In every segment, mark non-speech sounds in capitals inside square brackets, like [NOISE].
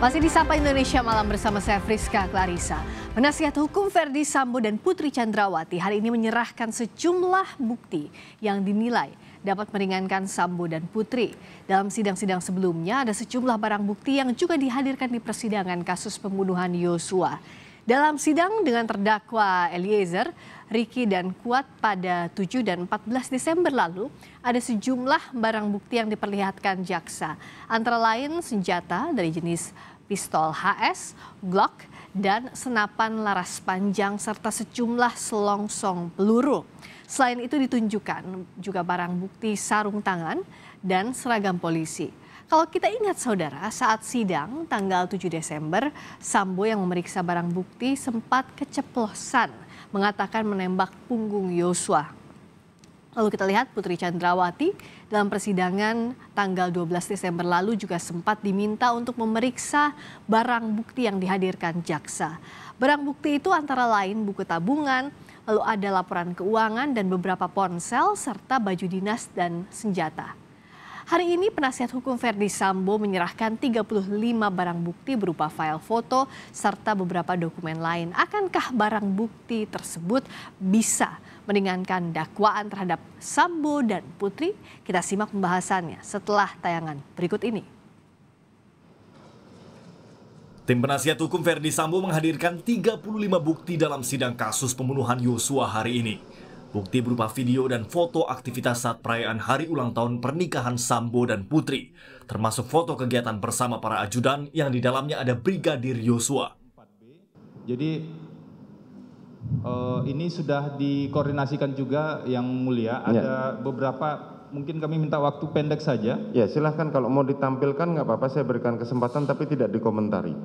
Masih di Sapa Indonesia Malam bersama saya Friska Clarissa. Penasihat hukum Ferdi Sambo dan Putri Chandrawati hari ini menyerahkan sejumlah bukti yang dinilai dapat meringankan Sambo dan Putri. Dalam sidang-sidang sebelumnya ada sejumlah barang bukti yang juga dihadirkan di persidangan kasus pembunuhan Yosua. Dalam sidang dengan terdakwa Eliezer, Riki dan Kuat pada 7 dan 14 Desember lalu, ada sejumlah barang bukti yang diperlihatkan jaksa. Antara lain senjata dari jenis pistol HS, Glock, dan senapan laras panjang serta sejumlah selongsong peluru. Selain itu ditunjukkan juga barang bukti sarung tangan dan seragam polisi. Kalau kita ingat saudara, saat sidang tanggal 7 Desember, Sambo yang memeriksa barang bukti sempat keceplosan mengatakan menembak punggung Yosua. Lalu kita lihat Putri Chandrawati dalam persidangan tanggal 12 Desember lalu juga sempat diminta untuk memeriksa barang bukti yang dihadirkan jaksa. Barang bukti itu antara lain buku tabungan, lalu ada laporan keuangan dan beberapa ponsel serta baju dinas dan senjata. Hari ini penasihat hukum Verdi Sambo menyerahkan 35 barang bukti berupa file foto serta beberapa dokumen lain. Akankah barang bukti tersebut bisa meringankan dakwaan terhadap Sambo dan Putri? Kita simak pembahasannya setelah tayangan berikut ini. Tim penasihat hukum Verdi Sambo menghadirkan 35 bukti dalam sidang kasus pembunuhan Yosua hari ini. Bukti berupa video dan foto aktivitas saat perayaan hari ulang tahun pernikahan Sambo dan Putri, termasuk foto kegiatan bersama para ajudan yang di dalamnya ada Brigadir Yosua. Jadi uh, ini sudah dikoordinasikan juga yang mulia, ya. ada ya. beberapa mungkin kami minta waktu pendek saja. Ya silahkan kalau mau ditampilkan nggak apa-apa saya berikan kesempatan tapi tidak dikomentari.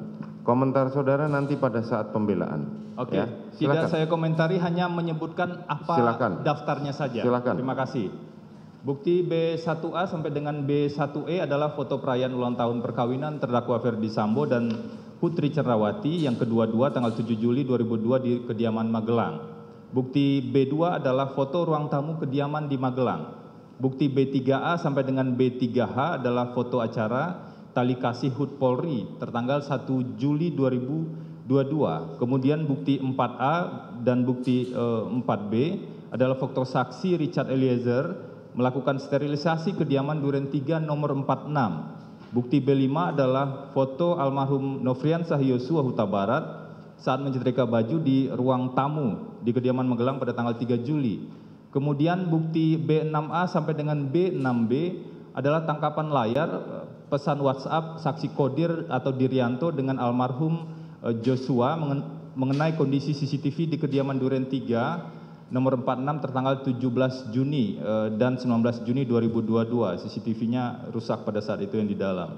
Komentar saudara nanti pada saat pembelaan. Oke, ya, tidak saya komentari hanya menyebutkan apa silakan. daftarnya saja. Silakan. Terima kasih. Bukti B1A sampai dengan B1E adalah foto perayaan ulang tahun perkawinan terdakwa Ferdi Sambo dan Putri Cerrawati yang kedua-dua tanggal 7 Juli 2002 di kediaman Magelang. Bukti B2 adalah foto ruang tamu kediaman di Magelang. Bukti B3A sampai dengan B3H adalah foto acara tali kasih hut polri tertanggal 1 juli 2022. kemudian bukti 4 a dan bukti 4 eh, b adalah faktor saksi richard eliezer melakukan sterilisasi kediaman duren tiga nomor empat bukti b 5 adalah foto almarhum nofrian Yosua huta barat saat mencetrika baju di ruang tamu di kediaman Magelang pada tanggal 3 Juli. Kemudian bukti B6A sampai dengan B6B adalah tangkapan layar pesan whatsapp saksi kodir atau dirianto dengan almarhum eh, joshua mengenai kondisi cctv di kediaman duren 3 nomor 46 tertanggal 17 Juni eh, dan 19 Juni 2022 CCTV-nya rusak pada saat itu yang di dalam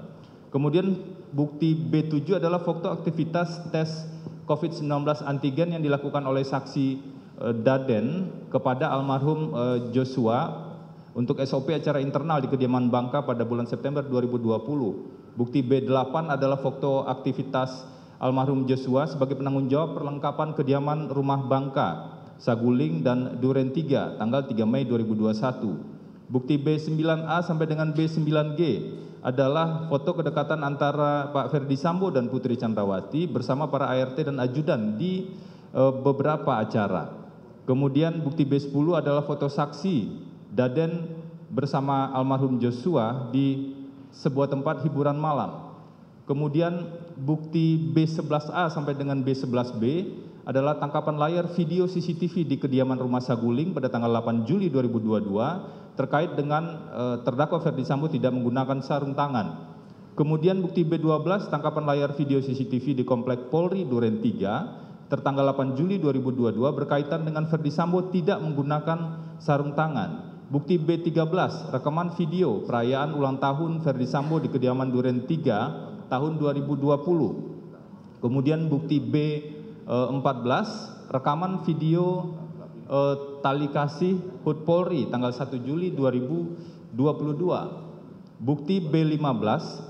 kemudian bukti B7 adalah foto aktivitas tes COVID-19 antigen yang dilakukan oleh saksi eh, Daden kepada almarhum Joshua untuk SOP acara internal di kediaman Bangka pada bulan September 2020. Bukti B8 adalah foto aktivitas almarhum Joshua sebagai penanggung jawab perlengkapan kediaman rumah Bangka, Saguling, dan Duren 3 tanggal 3 Mei 2021. Bukti B9A sampai dengan B9G adalah foto kedekatan antara Pak Ferdi Sambo dan Putri Candrawati bersama para ART dan ajudan di eh, beberapa acara. Kemudian bukti B10 adalah foto saksi daden bersama almarhum joshua di sebuah tempat hiburan malam kemudian bukti b11a sampai dengan b11b adalah tangkapan layar video CCTV di kediaman rumah Saguling pada tanggal 8 Juli 2022 terkait dengan e, terdakwa Ferdi Sambo tidak menggunakan sarung tangan. Kemudian bukti B12 tangkapan layar video CCTV di Komplek Polri Duren 3 tertanggal 8 Juli 2022 berkaitan dengan Ferdi Sambo tidak menggunakan sarung tangan. Bukti B13, rekaman video perayaan ulang tahun Verdi Sambo di kediaman Duren 3 tahun 2020. Kemudian bukti B14, eh, rekaman video eh, tali kasih Hut Polri tanggal 1 Juli 2022. Bukti B15,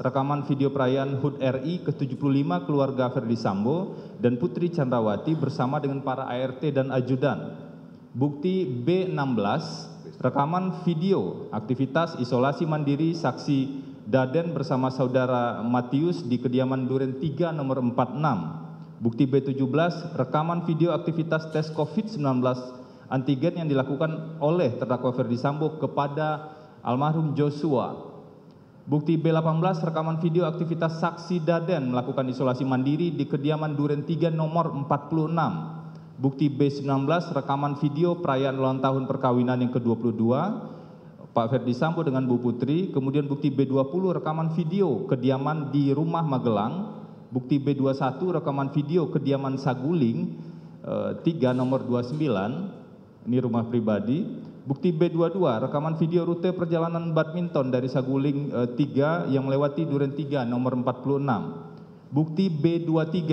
rekaman video perayaan HUT RI ke-75 keluarga Verdi Sambo dan Putri Chandrawati bersama dengan para ART dan ajudan. Bukti B16, rekaman video aktivitas isolasi mandiri saksi Daden bersama saudara Matius di kediaman Duren 3 nomor 46. Bukti B17 rekaman video aktivitas tes COVID-19 antigen yang dilakukan oleh terdakwa Ferdi Sambo kepada almarhum Joshua. Bukti B18 rekaman video aktivitas saksi Daden melakukan isolasi mandiri di kediaman Duren 3 nomor 46 bukti B19 rekaman video perayaan ulang tahun perkawinan yang ke-22 Pak Ferdi Sambo dengan Bu Putri, kemudian bukti B20 rekaman video kediaman di rumah Magelang, bukti B21 rekaman video kediaman Saguling eh, 3 nomor 29 ini rumah pribadi, bukti B22 rekaman video rute perjalanan badminton dari Saguling eh, 3 yang melewati Duren 3 nomor 46. Bukti B23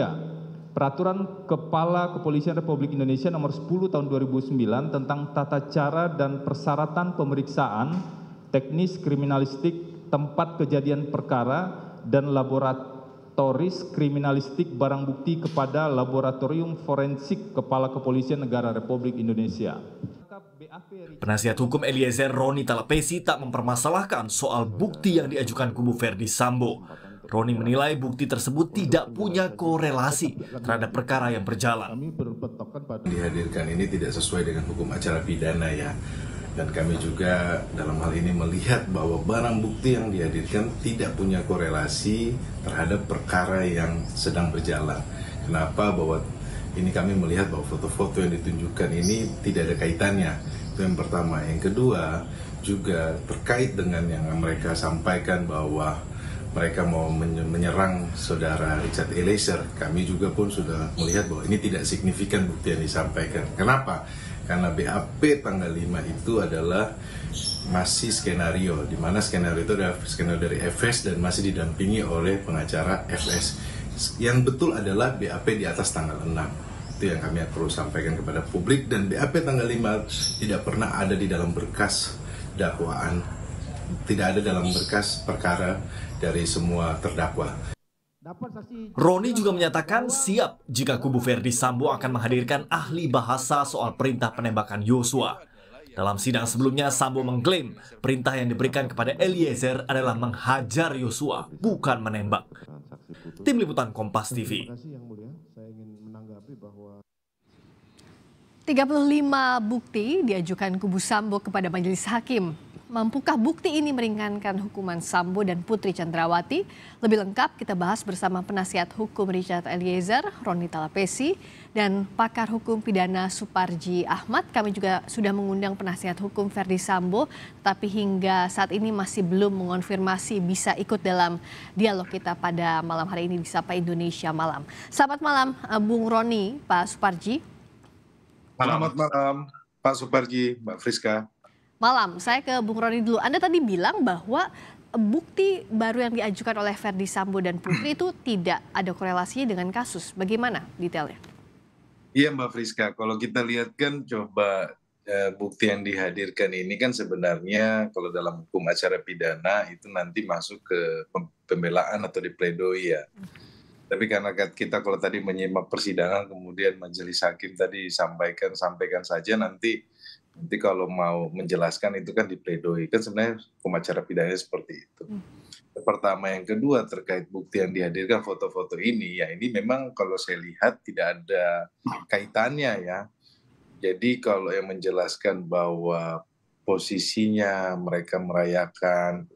peraturan kepala kepolisian republik indonesia nomor 10 tahun 2009 tentang tata cara dan persyaratan pemeriksaan teknis kriminalistik tempat kejadian perkara dan laboratoris kriminalistik barang bukti kepada laboratorium forensik kepala kepolisian negara republik indonesia Penasihat hukum Eliezer Roni Talapesi tak mempermasalahkan soal bukti yang diajukan kubu Verdi Sambo. Roni iya. menilai bukti tersebut iya, tidak iya, punya korelasi terhadap perkara yang berjalan. Dihadirkan ini tidak sesuai dengan hukum acara pidana ya. Dan kami juga dalam hal ini melihat bahwa barang bukti yang dihadirkan tidak punya korelasi terhadap perkara yang sedang berjalan. Kenapa? Bahwa ini kami melihat bahwa foto-foto yang ditunjukkan ini tidak ada kaitannya. Itu yang pertama. Yang kedua, juga terkait dengan yang mereka sampaikan bahwa mereka mau menyerang saudara Richard Eliezer, kami juga pun sudah melihat bahwa ini tidak signifikan bukti yang disampaikan. Kenapa? Karena BAP tanggal 5 itu adalah masih skenario, di mana skenario itu adalah skenario dari FS dan masih didampingi oleh pengacara FS. Yang betul adalah BAP di atas tanggal 6 itu yang kami perlu sampaikan kepada publik dan BAP tanggal 5 tidak pernah ada di dalam berkas dakwaan tidak ada dalam berkas perkara dari semua terdakwa. Roni juga menyatakan siap jika kubu Verdi Sambo akan menghadirkan ahli bahasa soal perintah penembakan Yosua. Dalam sidang sebelumnya, Sambo mengklaim perintah yang diberikan kepada Eliezer adalah menghajar Yosua, bukan menembak. Tim Liputan Kompas TV. 35 bukti diajukan kubu Sambo kepada majelis hakim mampukah bukti ini meringankan hukuman Sambo dan Putri Chandrawati? Lebih lengkap kita bahas bersama penasihat hukum Richard Eliezer, Roni Talapesi, dan pakar hukum pidana Suparji Ahmad. Kami juga sudah mengundang penasihat hukum Ferdi Sambo, tapi hingga saat ini masih belum mengonfirmasi bisa ikut dalam dialog kita pada malam hari ini di Sapa Indonesia Malam. Selamat malam, eh, Bung Roni, Pak Suparji. Selamat malam, Pak Suparji, Mbak Friska malam. Saya ke Bung Roni dulu. Anda tadi bilang bahwa eh, bukti baru yang diajukan oleh Verdi Sambo dan Putri itu tidak ada korelasi dengan kasus. Bagaimana detailnya? Iya Mbak Friska, kalau kita lihat kan coba eh, bukti yang dihadirkan ini kan sebenarnya kalau dalam hukum acara pidana itu nanti masuk ke pembelaan atau di pledoi ya. Tapi karena kita kalau tadi menyimak persidangan kemudian majelis hakim tadi sampaikan sampaikan saja nanti Nanti kalau mau menjelaskan itu kan di pledoi. Kan sebenarnya hukum acara pidana seperti itu. Hmm. Pertama, yang kedua terkait bukti yang dihadirkan foto-foto ini, ya ini memang kalau saya lihat tidak ada kaitannya ya. Jadi kalau yang menjelaskan bahwa posisinya mereka merayakan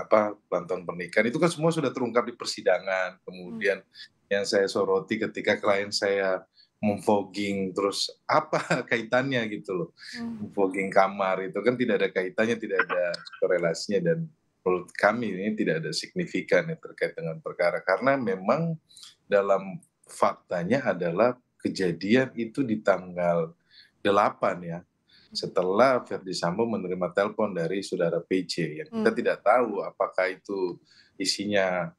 apa pernikahan itu kan semua sudah terungkap di persidangan. Kemudian hmm. yang saya soroti ketika klien saya memfogging terus apa [LAUGHS] kaitannya gitu loh hmm. memfogging kamar itu kan tidak ada kaitannya tidak ada korelasinya dan menurut kami ini tidak ada signifikan ya terkait dengan perkara karena memang dalam faktanya adalah kejadian itu di tanggal 8 ya setelah Verdi Sambo menerima telepon dari saudara PC yang kita hmm. tidak tahu apakah itu isinya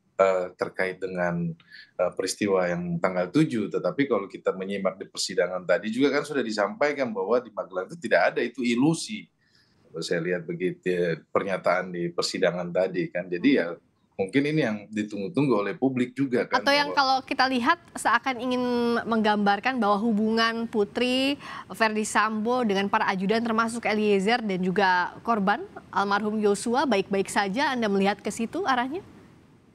terkait dengan uh, peristiwa yang tanggal 7 tetapi kalau kita menyimak di persidangan tadi juga kan sudah disampaikan bahwa di Magelang itu tidak ada itu ilusi saya lihat begitu eh, pernyataan di persidangan tadi kan jadi ya hmm. mungkin ini yang ditunggu-tunggu oleh publik juga kan atau yang bahwa... kalau kita lihat seakan ingin menggambarkan bahwa hubungan Putri Verdi Sambo dengan para ajudan termasuk Eliezer dan juga korban almarhum Yosua baik-baik saja Anda melihat ke situ arahnya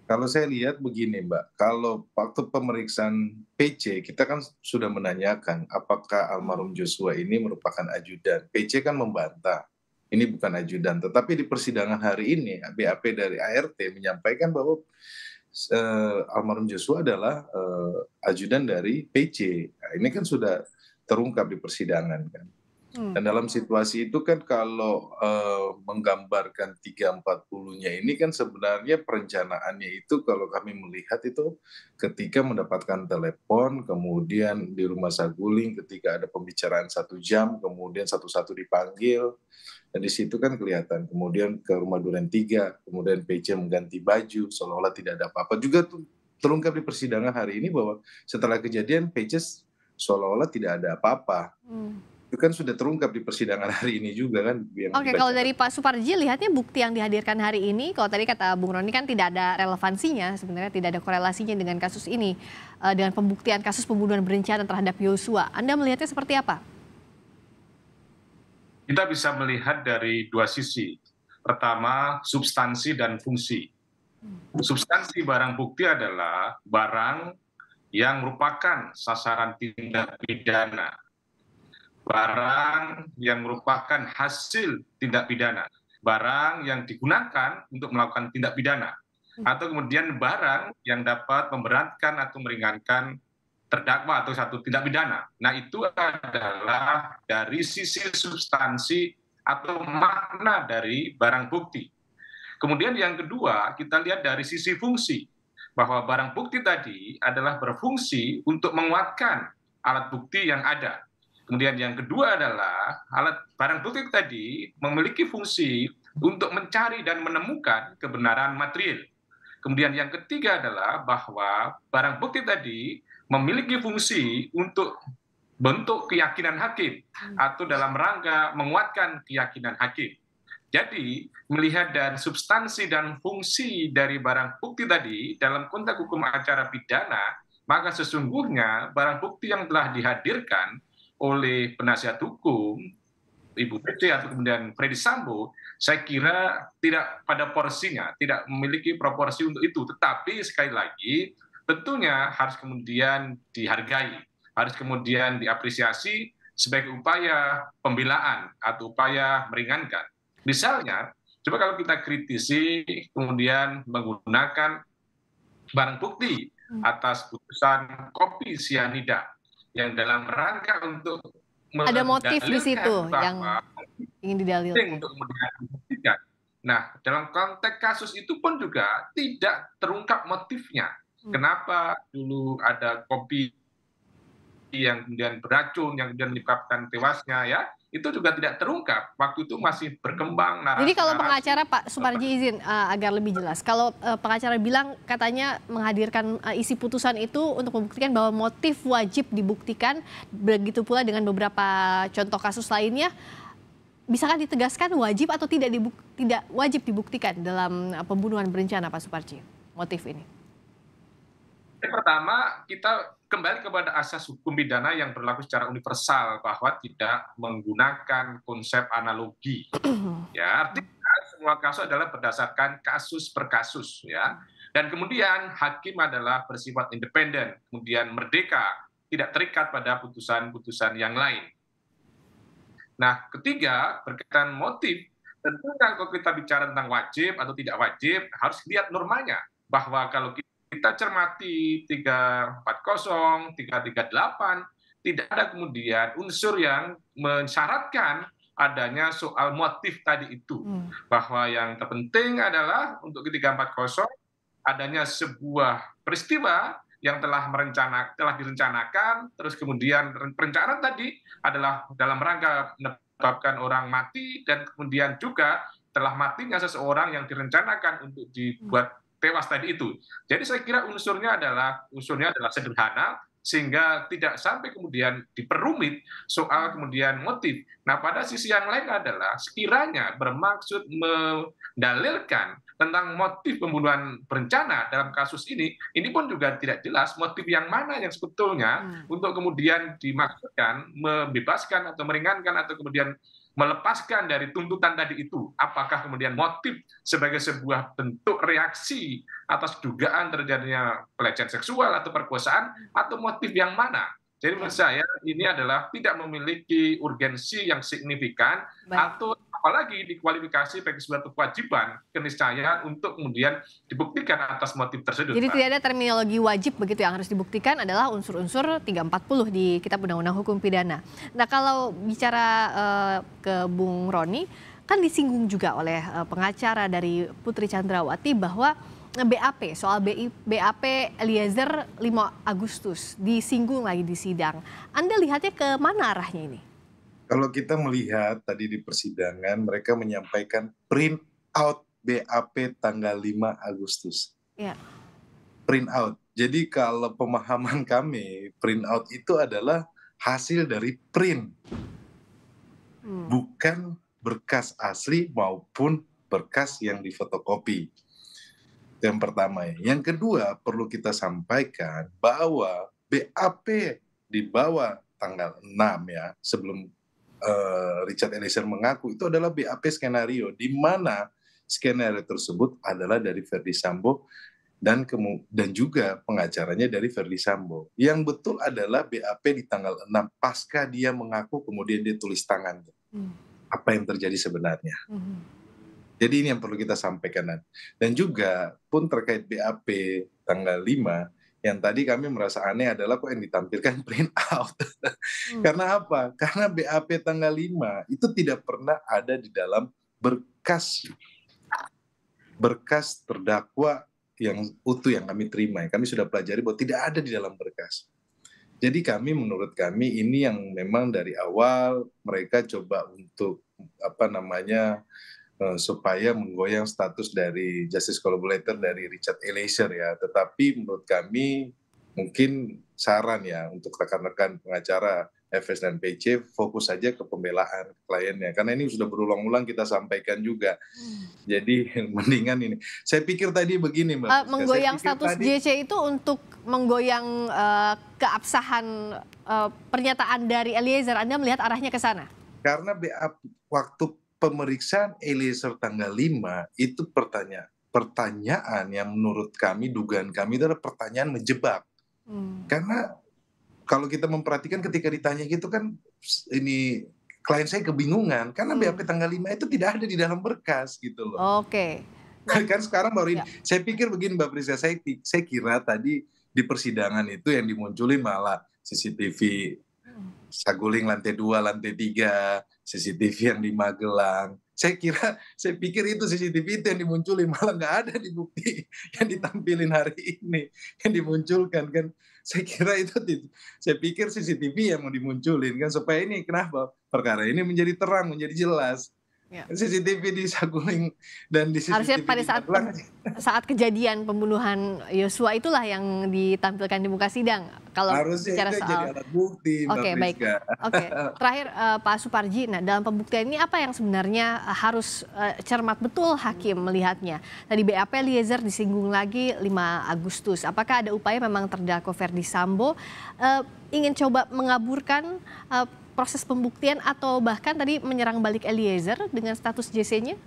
kalau saya lihat begini, Mbak, kalau waktu pemeriksaan PC, kita kan sudah menanyakan apakah almarhum Joshua ini merupakan ajudan. PC kan membantah, ini bukan ajudan. Tetapi di persidangan hari ini, BAP dari ART menyampaikan bahwa eh, almarhum Joshua adalah eh, ajudan dari PC. Nah, ini kan sudah terungkap di persidangan kan. Hmm. Dan dalam situasi itu kan kalau uh, menggambarkan 340-nya ini kan sebenarnya perencanaannya itu kalau kami melihat itu ketika mendapatkan telepon, kemudian di rumah Saguling ketika ada pembicaraan satu jam, kemudian satu-satu dipanggil, dan di situ kan kelihatan. Kemudian ke rumah Duren 3, kemudian PC mengganti baju, seolah-olah tidak ada apa-apa. Juga tuh terungkap di persidangan hari ini bahwa setelah kejadian PC seolah-olah tidak ada apa-apa. Hmm itu kan sudah terungkap di persidangan hari ini juga kan. Oke, okay, kalau dari Pak Suparji lihatnya bukti yang dihadirkan hari ini, kalau tadi kata Bung Roni kan tidak ada relevansinya, sebenarnya tidak ada korelasinya dengan kasus ini, eh, dengan pembuktian kasus pembunuhan berencana terhadap Yosua. Anda melihatnya seperti apa? Kita bisa melihat dari dua sisi. Pertama, substansi dan fungsi. Substansi barang bukti adalah barang yang merupakan sasaran tindak pidana barang yang merupakan hasil tindak pidana, barang yang digunakan untuk melakukan tindak pidana, hmm. atau kemudian barang yang dapat memberatkan atau meringankan terdakwa atau satu tindak pidana. Nah, itu adalah dari sisi substansi atau makna dari barang bukti. Kemudian yang kedua, kita lihat dari sisi fungsi bahwa barang bukti tadi adalah berfungsi untuk menguatkan alat bukti yang ada. Kemudian yang kedua adalah alat barang bukti tadi memiliki fungsi untuk mencari dan menemukan kebenaran material. Kemudian yang ketiga adalah bahwa barang bukti tadi memiliki fungsi untuk bentuk keyakinan hakim hmm. atau dalam rangka menguatkan keyakinan hakim. Jadi, melihat dan substansi dan fungsi dari barang bukti tadi dalam konteks hukum acara pidana, maka sesungguhnya barang bukti yang telah dihadirkan oleh penasihat hukum Ibu PC atau kemudian Freddy Sambo, saya kira tidak pada porsinya, tidak memiliki proporsi untuk itu. Tetapi sekali lagi, tentunya harus kemudian dihargai, harus kemudian diapresiasi sebagai upaya pembelaan atau upaya meringankan. Misalnya, coba kalau kita kritisi kemudian menggunakan barang bukti hmm. atas putusan kopi sianida yang dalam rangka untuk ada motif di situ yang ingin didalilkan untuk membuktikan. Nah, dalam konteks kasus itu pun juga tidak terungkap motifnya. Hmm. Kenapa dulu ada kopi yang kemudian beracun, yang kemudian menyebabkan tewasnya ya? itu juga tidak terungkap. Waktu itu masih berkembang. Narasi, Jadi kalau pengacara Pak Suparji izin uh, agar lebih jelas. Kalau uh, pengacara bilang katanya menghadirkan uh, isi putusan itu untuk membuktikan bahwa motif wajib dibuktikan. Begitu pula dengan beberapa contoh kasus lainnya. Bisakah ditegaskan wajib atau tidak dibuk tidak wajib dibuktikan dalam pembunuhan berencana Pak Suparji motif ini? pertama kita kembali kepada asas hukum pidana yang berlaku secara universal bahwa tidak menggunakan konsep analogi. [CLEARS THROAT] Ya, artinya semua kasus adalah berdasarkan kasus per kasus ya. Dan kemudian hakim adalah bersifat independen, kemudian merdeka, tidak terikat pada putusan-putusan yang lain. Nah, ketiga berkaitan motif, tentunya kan kalau kita bicara tentang wajib atau tidak wajib harus lihat normanya bahwa kalau kita kita cermati 340, 338, tidak ada kemudian unsur yang mensyaratkan adanya soal motif tadi itu. Hmm. Bahwa yang terpenting adalah untuk 340 adanya sebuah peristiwa yang telah merencana telah direncanakan terus kemudian perencanaan tadi adalah dalam rangka menyebabkan orang mati dan kemudian juga telah matinya seseorang yang direncanakan untuk dibuat tewas tadi itu. Jadi saya kira unsurnya adalah unsurnya adalah sederhana sehingga tidak sampai kemudian diperumit soal kemudian motif. Nah, pada sisi yang lain adalah sekiranya bermaksud mendalilkan tentang motif pembunuhan berencana dalam kasus ini, ini pun juga tidak jelas motif yang mana yang sebetulnya hmm. untuk kemudian dimaksudkan membebaskan atau meringankan atau kemudian melepaskan dari tuntutan tadi itu, apakah kemudian motif sebagai sebuah bentuk reaksi atas dugaan terjadinya pelecehan seksual atau perkosaan, atau motif yang mana? Jadi menurut saya ini adalah tidak memiliki urgensi yang signifikan Baik. atau apalagi dikualifikasi sebagai suatu kewajiban keniscayaan untuk kemudian dibuktikan atas motif tersebut. Jadi tidak ada terminologi wajib begitu yang harus dibuktikan adalah unsur-unsur 340 di Kitab Undang-Undang Hukum Pidana. Nah kalau bicara uh, ke Bung Roni, kan disinggung juga oleh uh, pengacara dari Putri Chandrawati bahwa BAP soal BAP Eliezer 5 Agustus disinggung lagi di sidang. Anda lihatnya ke mana arahnya ini? Kalau kita melihat tadi di persidangan mereka menyampaikan print out BAP tanggal 5 Agustus. Ya. Print out. Jadi kalau pemahaman [LAUGHS] kami, print out itu adalah hasil dari print. Hmm. Bukan berkas asli maupun berkas yang difotokopi. yang pertama ya. Yang kedua, perlu kita sampaikan bahwa BAP di bawah tanggal 6 ya, sebelum Eh, Richard Eliezer mengaku itu adalah BAP skenario di mana skenario tersebut adalah dari Verdi Sambo dan kemu dan juga pengacaranya dari Verdi Sambo. Yang betul adalah BAP di tanggal 6 pasca dia mengaku kemudian dia tulis tangannya. Hmm. Apa yang terjadi sebenarnya? Hmm. Jadi ini yang perlu kita sampaikan. Dan juga pun terkait BAP tanggal 5 yang tadi kami merasa aneh adalah kok yang ditampilkan [LAUGHS] print out. hmm. Karena apa? Karena BAP tanggal 5 itu tidak pernah ada di dalam berkas berkas terdakwa yang utuh yang kami terima. Kami sudah pelajari bahwa tidak ada di dalam berkas. Jadi kami menurut kami ini yang memang dari awal mereka coba untuk apa namanya Eh, supaya menggoyang status dari justice collaborator dari Richard Eliezer ya. Tetapi menurut kami mungkin saran ya untuk rekan-rekan pengacara FS dan PC fokus saja ke pembelaan kliennya karena ini sudah berulang-ulang kita sampaikan juga hmm. jadi [LAUGHS] mendingan ini saya pikir tadi begini mbak uh, menggoyang status tadi, JC itu untuk menggoyang uh, keabsahan uh, pernyataan dari Eliezer Anda melihat arahnya ke sana karena waktu pemeriksaan Eliezer tanggal 5 itu pertanyaan pertanyaan yang menurut kami dugaan kami adalah pertanyaan menjebak. Hmm. Karena kalau kita memperhatikan ketika ditanya gitu kan ini klien saya kebingungan karena hmm. BAP tanggal 5 itu tidak ada di dalam berkas gitu loh. Oke. Okay. Nah, kan nah, sekarang baru ini. Ya. Saya pikir begini Mbak Prisya saya saya kira tadi di persidangan itu yang dimunculin malah CCTV Saguling lantai dua, lantai tiga, CCTV yang di Magelang. Saya kira, saya pikir itu CCTV itu yang dimunculin, malah nggak ada di bukti [LAUGHS] yang ditampilin hari ini, yang dimunculkan kan. Saya kira itu, saya pikir CCTV yang mau dimunculin kan, supaya ini kenapa perkara ini menjadi terang, menjadi jelas. Ya. CCTV di Saguling dan di CCTV Harusnya pada saat saat kejadian pembunuhan Yosua itulah yang ditampilkan di muka sidang. Kalau Harusnya bicara itu soal jadi alat bukti. Oke, okay, baik. Oke. Okay. [LAUGHS] Terakhir uh, Pak Suparji, nah dalam pembuktian ini apa yang sebenarnya eh, harus uh, cermat betul hakim melihatnya? Tadi BAP Eliezer disinggung lagi 5 Agustus. Apakah ada upaya memang terdakwa Ferdi Sambo uh, ingin coba mengaburkan uh, proses pembuktian atau bahkan tadi menyerang balik Eliezer dengan status JC-nya?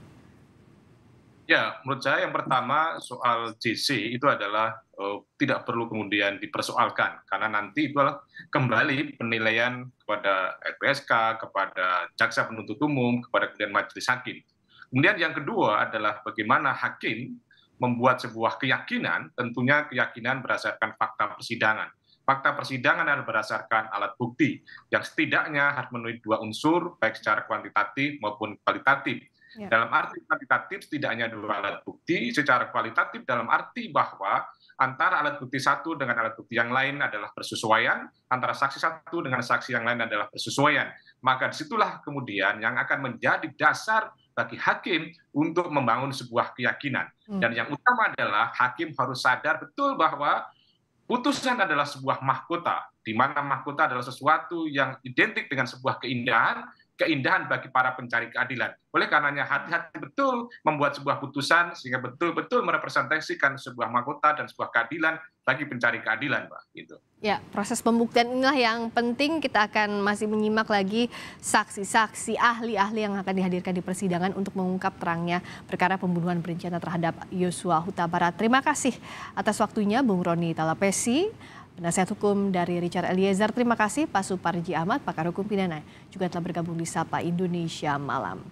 Ya, menurut saya yang pertama soal JC itu adalah uh, tidak perlu kemudian dipersoalkan karena nanti itu adalah kembali penilaian kepada LPSK, kepada jaksa penuntut umum, kepada kemudian majelis hakim. Kemudian yang kedua adalah bagaimana hakim membuat sebuah keyakinan, tentunya keyakinan berdasarkan fakta persidangan fakta persidangan adalah berdasarkan alat bukti yang setidaknya harus memenuhi dua unsur, baik secara kuantitatif maupun kualitatif. Ya. Dalam arti kuantitatif setidaknya dua alat bukti, secara kualitatif dalam arti bahwa antara alat bukti satu dengan alat bukti yang lain adalah persesuaian, antara saksi satu dengan saksi yang lain adalah persesuaian. Maka disitulah kemudian yang akan menjadi dasar bagi hakim untuk membangun sebuah keyakinan. Hmm. Dan yang utama adalah hakim harus sadar betul bahwa Putusan adalah sebuah mahkota, di mana mahkota adalah sesuatu yang identik dengan sebuah keindahan, keindahan bagi para pencari keadilan. Oleh karenanya hati-hati betul membuat sebuah putusan sehingga betul-betul merepresentasikan sebuah mahkota dan sebuah keadilan bagi pencari keadilan, Pak. Gitu. Ya, proses pembuktian inilah yang penting. Kita akan masih menyimak lagi saksi-saksi, ahli-ahli yang akan dihadirkan di persidangan untuk mengungkap terangnya perkara pembunuhan berencana terhadap Yosua Huta Barat. Terima kasih atas waktunya, Bung Roni Talapesi. Penasihat hukum dari Richard Eliezer, terima kasih Pak Suparji Ahmad, pakar hukum pidana, juga telah bergabung di Sapa Indonesia Malam.